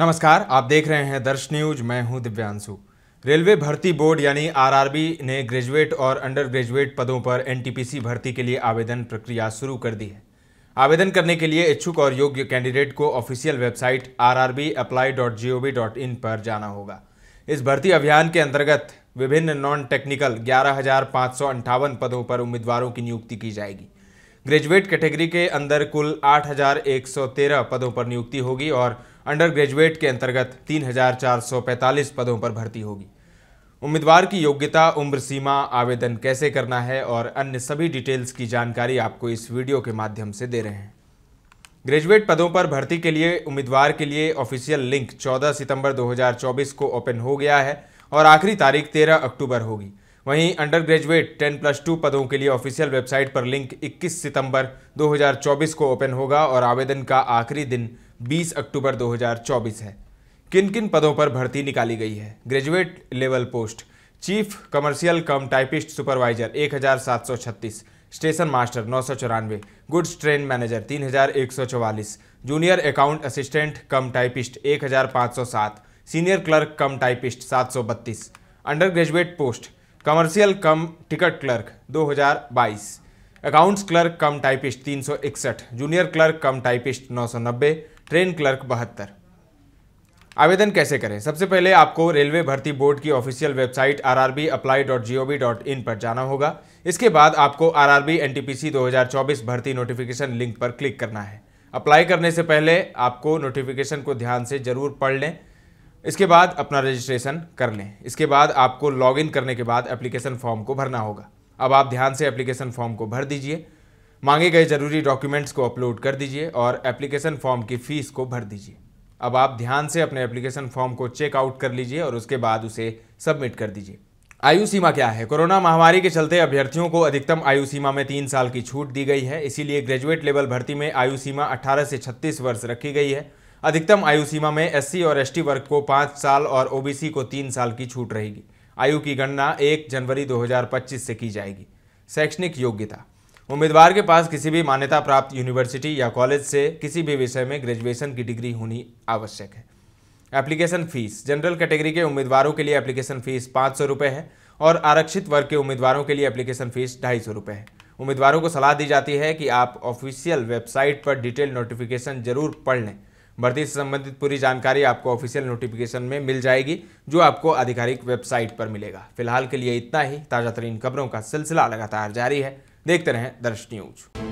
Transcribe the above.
नमस्कार आप देख रहे हैं दर्श न्यूज मैं हूं दिव्यांशु रेलवे भर्ती बोर्ड यानी आरआरबी ने ग्रेजुएट और अंडर ग्रेजुएट पदों पर एनटीपीसी भर्ती के लिए आवेदन प्रक्रिया शुरू कर दी है आवेदन करने के लिए इच्छुक और योग्य कैंडिडेट को ऑफिशियल वेबसाइट आरआरबीअप्लाई.gov.in पर जाना होगा इस भर्ती अभियान के अंतर्गत विभिन्न नॉन टेक्निकल ग्यारह पदों पर उम्मीदवारों की नियुक्ति की जाएगी ग्रेजुएट कैटेगरी के अंदर कुल 8,113 पदों पर नियुक्ति होगी और अंडर ग्रेजुएट के अंतर्गत 3,445 पदों पर भर्ती होगी उम्मीदवार की योग्यता उम्र सीमा आवेदन कैसे करना है और अन्य सभी डिटेल्स की जानकारी आपको इस वीडियो के माध्यम से दे रहे हैं ग्रेजुएट पदों पर भर्ती के लिए उम्मीदवार के लिए ऑफिशियल लिंक 14 सितंबर 2024 को ओपन हो गया है और आखिरी तारीख 13 अक्टूबर होगी वहीं under graduate ten plus two पदों के लिए ऑफिशियल वेबसाइट पर लिंक 21 सितंबर 2024 को ओपन होगा और आवेदन का आखिरी दिन 20 अक्टूबर 2024 है किन किन पदों पर भर्ती निकाली गई है graduate level post chief commercial cum typist supervisor 1736 station master नौ goods train manager 3144 junior account assistant cum typist 1507 senior clerk cum typist 732 under graduate post commercial cum ticket clerk 2022 accounts clerk cum typist तीन सौ इकसठ junior clerk cum typist नौ सौ नब्बे train clerk बहत्तर आवेदन कैसे करें सबसे पहले आपको रेलवे भर्ती बोर्ड की official website R R B apply dot G O V dot in पर जाना होगा इसके बाद आपको R R B N T P C दो हज़ार चौबीस भर्ती नोटिफिकेशन लिंक पर क्लिक करना है अप्लाई करने से पहले आपको नोटिफिकेशन को ध्यान से ज़रूर पढ़ लें इसके बाद अपना रजिस्ट्रेशन कर लें इसके बाद आपको लॉगिन करने के बाद एप्लीकेशन फॉर्म को भरना होगा अब आप ध्यान से एप्लीकेशन फॉर्म को भर दीजिए मांगे गए जरूरी डॉक्यूमेंट्स को अपलोड कर दीजिए और एप्लीकेशन फॉर्म की फ़ीस को भर दीजिए अब आप ध्यान से अपने एप्लीकेशन फॉर्म को चेकआउट कर लीजिए और उसके बाद उसे सबमिट कर दीजिए आयु सीमा क्या है कोरोना महामारी के चलते अभ्यर्थियों को अधिकतम आयु सीमा में तीन साल की छूट दी गई है इसीलिए ग्रेजुएट लेवल भर्ती में आयु सीमा 18 से 36 वर्ष रखी गई है अधिकतम आयु सीमा में एससी और एसटी वर्ग को पाँच साल और ओबीसी को तीन साल की छूट रहेगी आयु की गणना 1 जनवरी 2025 से की जाएगी शैक्षणिक योग्यता उम्मीदवार के पास किसी भी मान्यता प्राप्त यूनिवर्सिटी या कॉलेज से किसी भी विषय में ग्रेजुएशन की डिग्री होनी आवश्यक है एप्लीकेशन फीस जनरल कैटेगरी के उम्मीदवारों के लिए एप्लीकेशन फीस पाँच सौ है और आरक्षित वर्ग के उम्मीदवारों के लिए एप्लीकेशन फीस ढाई सौ है उम्मीदवारों को सलाह दी जाती है कि आप ऑफिशियल वेबसाइट पर डिटेल नोटिफिकेशन जरूर पढ़ लें भर्ती से संबंधित पूरी जानकारी आपको ऑफिशियल नोटिफिकेशन में मिल जाएगी जो आपको आधिकारिक वेबसाइट पर मिलेगा फिलहाल के लिए इतना ही ताज़ा तरीन खबरों का सिलसिला लगातार जारी है देखते रहें दर्श न्यूज़